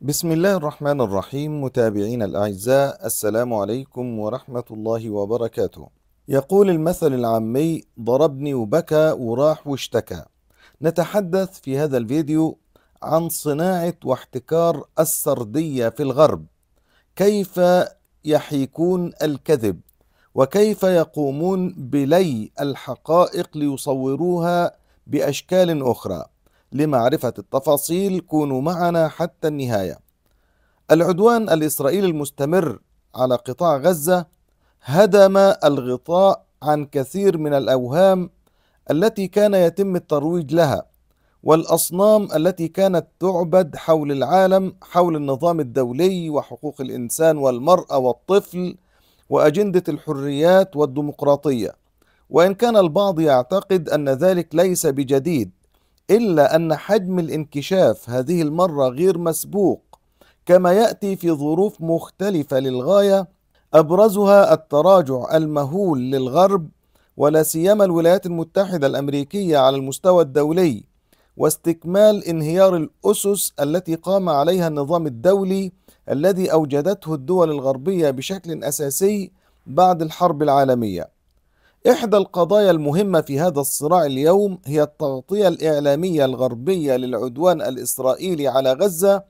بسم الله الرحمن الرحيم متابعين الأعزاء السلام عليكم ورحمة الله وبركاته يقول المثل العامي ضربني وبكى وراح واشتكى نتحدث في هذا الفيديو عن صناعة واحتكار السردية في الغرب كيف يحيكون الكذب وكيف يقومون بلي الحقائق ليصوروها بأشكال أخرى لمعرفة التفاصيل كونوا معنا حتى النهاية. العدوان الإسرائيلي المستمر على قطاع غزة هدم الغطاء عن كثير من الأوهام التي كان يتم الترويج لها والأصنام التي كانت تعبد حول العالم حول النظام الدولي وحقوق الإنسان والمرأة والطفل وأجندة الحريات والديمقراطية وإن كان البعض يعتقد أن ذلك ليس بجديد إلا أن حجم الانكشاف هذه المرة غير مسبوق كما يأتي في ظروف مختلفة للغاية أبرزها التراجع المهول للغرب ولا سيما الولايات المتحدة الأمريكية على المستوى الدولي واستكمال انهيار الأسس التي قام عليها النظام الدولي الذي أوجدته الدول الغربية بشكل أساسي بعد الحرب العالمية إحدى القضايا المهمة في هذا الصراع اليوم هي التغطية الإعلامية الغربية للعدوان الإسرائيلي على غزة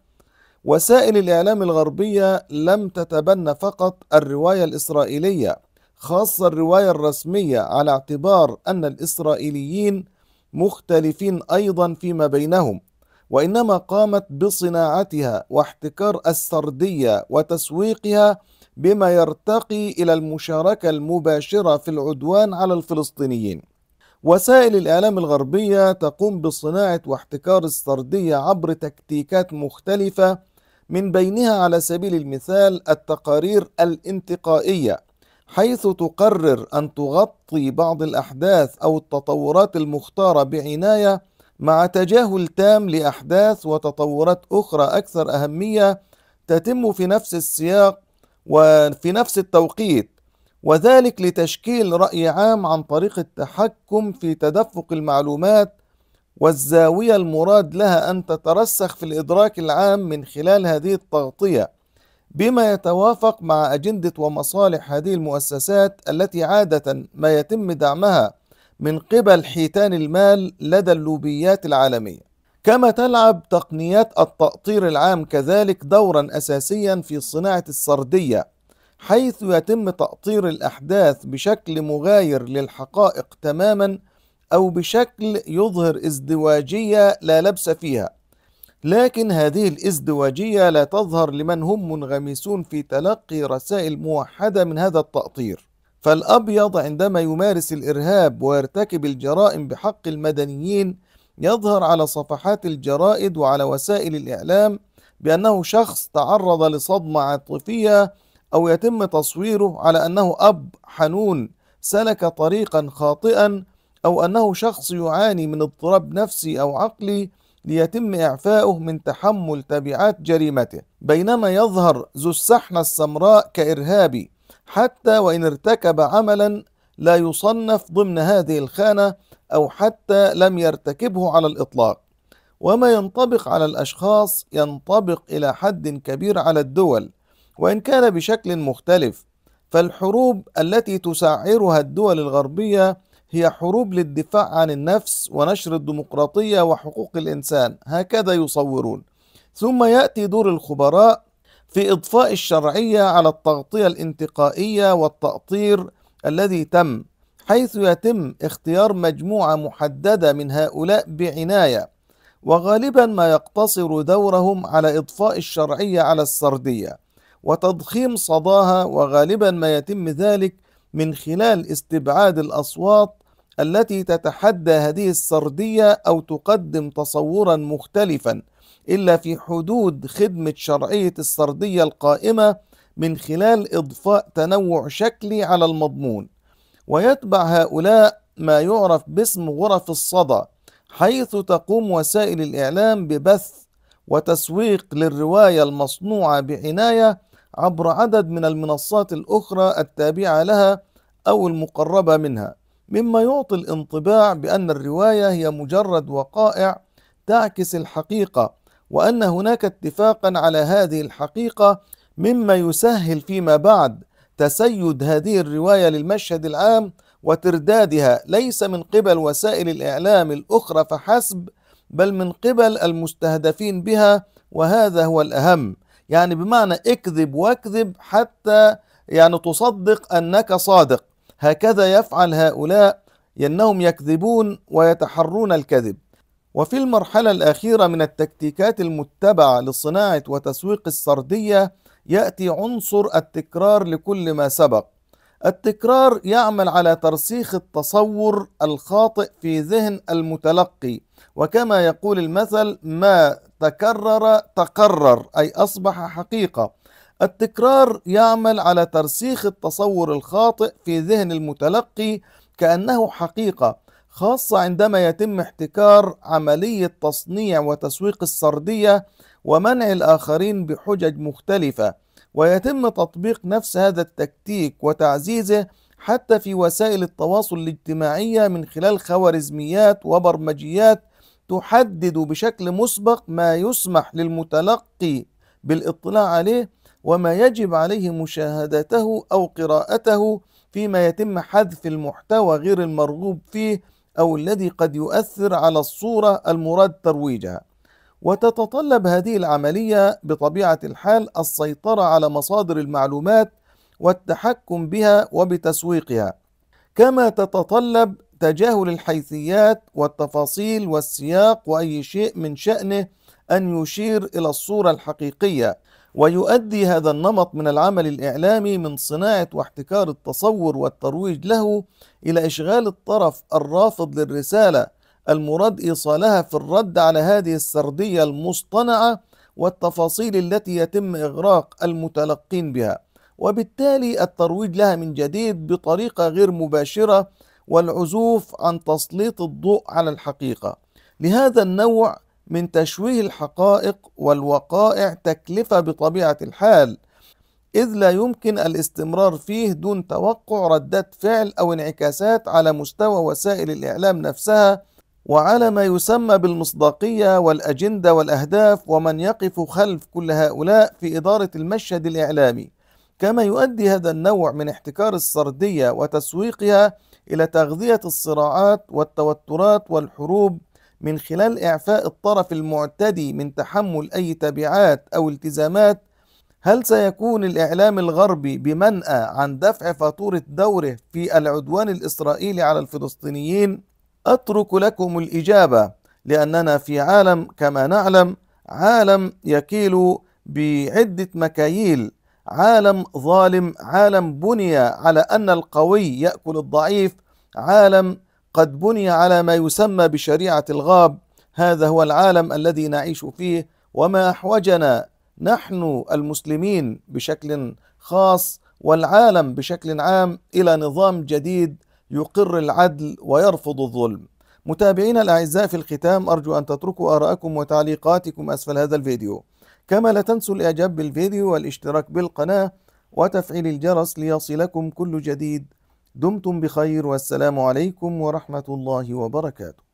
وسائل الإعلام الغربية لم تتبنى فقط الرواية الإسرائيلية خاصة الرواية الرسمية على اعتبار أن الإسرائيليين مختلفين أيضا فيما بينهم وإنما قامت بصناعتها واحتكار السردية وتسويقها بما يرتقي إلى المشاركة المباشرة في العدوان على الفلسطينيين وسائل الإعلام الغربية تقوم بصناعة واحتكار السردية عبر تكتيكات مختلفة من بينها على سبيل المثال التقارير الانتقائية حيث تقرر أن تغطي بعض الأحداث أو التطورات المختارة بعناية مع تجاهل تام لأحداث وتطورات أخرى أكثر أهمية تتم في نفس السياق وفي نفس التوقيت وذلك لتشكيل رأي عام عن طريق التحكم في تدفق المعلومات والزاوية المراد لها أن تترسخ في الإدراك العام من خلال هذه التغطية بما يتوافق مع أجندة ومصالح هذه المؤسسات التي عادة ما يتم دعمها من قبل حيتان المال لدى اللوبيات العالمية كما تلعب تقنيات التأطير العام كذلك دورا أساسيا في صناعة السردية حيث يتم تأطير الأحداث بشكل مغاير للحقائق تماما أو بشكل يظهر ازدواجية لا لبس فيها لكن هذه الازدواجية لا تظهر لمن هم منغمسون في تلقي رسائل موحدة من هذا التأطير فالأبيض عندما يمارس الإرهاب ويرتكب الجرائم بحق المدنيين يظهر على صفحات الجرائد وعلى وسائل الإعلام بأنه شخص تعرض لصدمة عاطفية أو يتم تصويره على أنه أب حنون سلك طريقا خاطئا أو أنه شخص يعاني من اضطراب نفسي أو عقلي ليتم إعفاؤه من تحمل تبعات جريمته بينما يظهر ذو السحنة السمراء كإرهابي حتى وإن ارتكب عملا لا يصنف ضمن هذه الخانة أو حتى لم يرتكبه على الإطلاق وما ينطبق على الأشخاص ينطبق إلى حد كبير على الدول وإن كان بشكل مختلف فالحروب التي تسعرها الدول الغربية هي حروب للدفاع عن النفس ونشر الديمقراطية وحقوق الإنسان هكذا يصورون ثم يأتي دور الخبراء في إضفاء الشرعية على التغطية الانتقائية والتأطير الذي تم حيث يتم اختيار مجموعة محددة من هؤلاء بعناية وغالبا ما يقتصر دورهم على إضفاء الشرعية على السردية وتضخيم صداها وغالبا ما يتم ذلك من خلال استبعاد الأصوات التي تتحدى هذه السردية أو تقدم تصورا مختلفا إلا في حدود خدمة شرعية السردية القائمة من خلال إضفاء تنوع شكلي على المضمون ويتبع هؤلاء ما يعرف باسم غرف الصدى حيث تقوم وسائل الإعلام ببث وتسويق للرواية المصنوعة بعناية عبر عدد من المنصات الأخرى التابعة لها أو المقربة منها مما يعطي الانطباع بأن الرواية هي مجرد وقائع تعكس الحقيقة وأن هناك اتفاقا على هذه الحقيقة مما يسهل فيما بعد تسيد هذه الرواية للمشهد العام وتردادها ليس من قبل وسائل الإعلام الأخرى فحسب بل من قبل المستهدفين بها وهذا هو الأهم يعني بمعنى اكذب واكذب حتى يعني تصدق أنك صادق هكذا يفعل هؤلاء أنهم يكذبون ويتحرون الكذب وفي المرحلة الأخيرة من التكتيكات المتبعة لصناعة وتسويق السردية يأتي عنصر التكرار لكل ما سبق التكرار يعمل على ترسيخ التصور الخاطئ في ذهن المتلقي وكما يقول المثل ما تكرر تقرر أي أصبح حقيقة التكرار يعمل على ترسيخ التصور الخاطئ في ذهن المتلقي كأنه حقيقة خاصة عندما يتم احتكار عملية تصنيع وتسويق السردية ومنع الآخرين بحجج مختلفة ويتم تطبيق نفس هذا التكتيك وتعزيزه حتى في وسائل التواصل الاجتماعية من خلال خوارزميات وبرمجيات تحدد بشكل مسبق ما يسمح للمتلقي بالاطلاع عليه وما يجب عليه مشاهدته أو قراءته فيما يتم حذف المحتوى غير المرغوب فيه أو الذي قد يؤثر على الصورة المراد ترويجها وتتطلب هذه العملية بطبيعة الحال السيطرة على مصادر المعلومات والتحكم بها وبتسويقها كما تتطلب تجاهل الحيثيات والتفاصيل والسياق واي شيء من شانه ان يشير الى الصوره الحقيقيه ويؤدي هذا النمط من العمل الاعلامي من صناعه واحتكار التصور والترويج له الى اشغال الطرف الرافض للرساله المراد إيصالها في الرد على هذه السردية المصطنعة والتفاصيل التي يتم إغراق المتلقين بها وبالتالي الترويج لها من جديد بطريقة غير مباشرة والعزوف عن تسليط الضوء على الحقيقة لهذا النوع من تشويه الحقائق والوقائع تكلفة بطبيعة الحال إذ لا يمكن الاستمرار فيه دون توقع ردات فعل أو انعكاسات على مستوى وسائل الإعلام نفسها وعلى ما يسمى بالمصداقية والأجندة والأهداف ومن يقف خلف كل هؤلاء في إدارة المشهد الإعلامي كما يؤدي هذا النوع من احتكار السردية وتسويقها إلى تغذية الصراعات والتوترات والحروب من خلال إعفاء الطرف المعتدي من تحمل أي تبعات أو التزامات هل سيكون الإعلام الغربي بمنأى عن دفع فاتورة دوره في العدوان الإسرائيلي على الفلسطينيين؟ أترك لكم الإجابة لأننا في عالم كما نعلم عالم يكيل بعدة مكاييل عالم ظالم عالم بني على أن القوي يأكل الضعيف عالم قد بني على ما يسمى بشريعة الغاب هذا هو العالم الذي نعيش فيه وما أحوجنا نحن المسلمين بشكل خاص والعالم بشكل عام إلى نظام جديد يقر العدل ويرفض الظلم متابعينا الأعزاء في الختام أرجو أن تتركوا آراءكم وتعليقاتكم أسفل هذا الفيديو كما لا تنسوا الإعجاب بالفيديو والاشتراك بالقناة وتفعيل الجرس ليصلكم كل جديد دمتم بخير والسلام عليكم ورحمة الله وبركاته